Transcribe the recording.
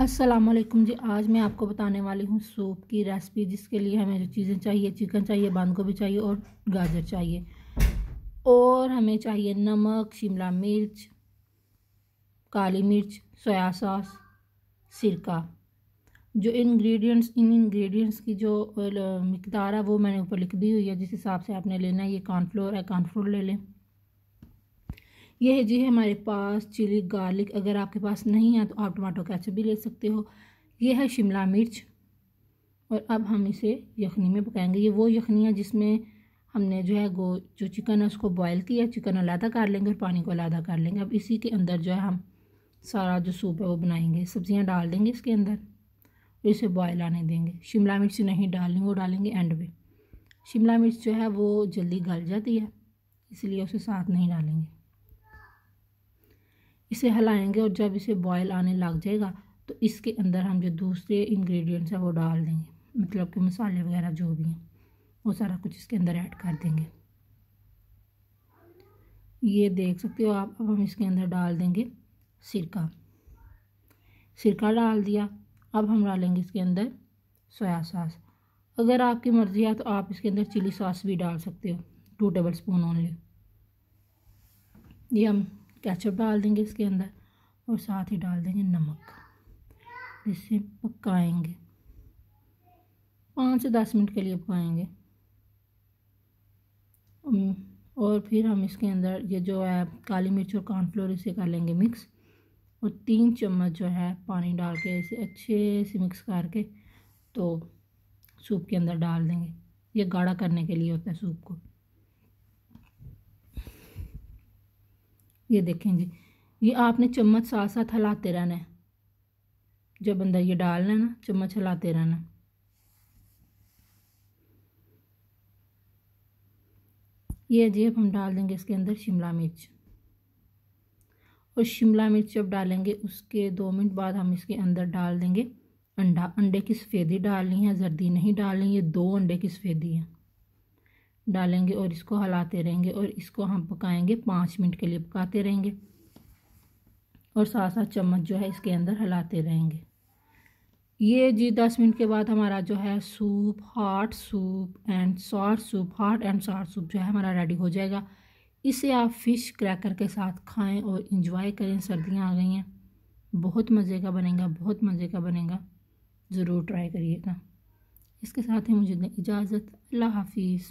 असलम जी आज मैं आपको बताने वाली हूँ सूप की रेसिपी जिसके लिए हमें जो चीज़ें चाहिए चिकन चाहिए बंद गोभी चाहिए और गाजर चाहिए और हमें चाहिए नमक शिमला मिर्च काली मिर्च सोया सॉस सिरका जो इंग्रेडिएंट्स इन इंग्रेडिएंट्स की जो मकदार है वो मैंने ऊपर लिख दी हुई है जिस हिसाब से आपने लेना है ये कॉर्नफ्लोर है कॉर्नफ्लोर ले लें ये है जी हमारे पास चिली गार्लिक अगर आपके पास नहीं है तो आप टमाटो कैचअप भी ले सकते हो ये है शिमला मिर्च और अब हम इसे यखनी में पकाएंगे ये वो यखनी है जिसमें हमने जो है गो जो चिकन है उसको बॉईल किया चिकन अलादा कर लेंगे और पानी को अलादा कर लेंगे अब इसी के अंदर जो है हम सारा जो सूप है वो बनाएंगे सब्ज़ियाँ डाल देंगे इसके अंदर और इसे बॉयल आने देंगे शिमला मिर्च नहीं डालनी वो डालेंगे एंड में शिमला मिर्च जो है वो जल्दी गल जाती है इसलिए उसे साथ नहीं डालेंगे इसे हलाएंगे और जब इसे बॉयल आने लग जाएगा तो इसके अंदर हम जो दूसरे इंग्रेडिएंट्स हैं वो डाल देंगे मतलब कि मसाले वगैरह जो भी हैं वो सारा कुछ इसके अंदर ऐड कर देंगे ये देख सकते हो आप अब हम इसके अंदर डाल देंगे सिरका सिरका डाल दिया अब हम डालेंगे इसके अंदर सोया सॉस अगर आपकी मर्ज़ी है तो आप इसके अंदर चिली सॉस भी डाल सकते हो टू टेबल स्पून ओनली ये हम कैचअप डाल देंगे इसके अंदर और साथ ही डाल देंगे नमक इसे पकाएंगे पाँच से दस मिनट के लिए पकाएंगे और फिर हम इसके अंदर ये जो है काली मिर्च और कॉर्नफ्लोर इसे कर लेंगे मिक्स और तीन चम्मच जो है पानी डाल के इसे अच्छे से मिक्स करके तो सूप के अंदर डाल देंगे ये गाढ़ा करने के लिए होता है सूप को ये देखें जी ये आपने चम्मच साथ साथ हिलाते रहना है जब बंदा ये डालना है ना चम्मच हिलाते रहना ये जी अब हम डाल देंगे इसके अंदर शिमला मिर्च और शिमला मिर्च जब डालेंगे उसके दो मिनट बाद हम इसके अंदर डाल देंगे अंडा अंडे की सफ़ेदी डालनी है जर्दी नहीं डालनी ये दो अंडे की सफ़ेदी है डालेंगे और इसको हलाते रहेंगे और इसको हम पकाएंगे पाँच मिनट के लिए पकाते रहेंगे और साथ साथ चम्मच जो है इसके अंदर हलाते रहेंगे ये जी दस मिनट के बाद हमारा जो है soup hot soup and sour soup hot and sour soup जो है हमारा रेडी हो जाएगा इसे आप फ़िश क्रैकर के साथ खाएं और इंजॉय करें सर्दियां आ गई हैं बहुत मज़े का बनेगा बहुत मज़े का बनेगा ज़रूर ट्राई करिएगा इसके साथ ही मुझे इजाज़त अल्लाह हाफिज़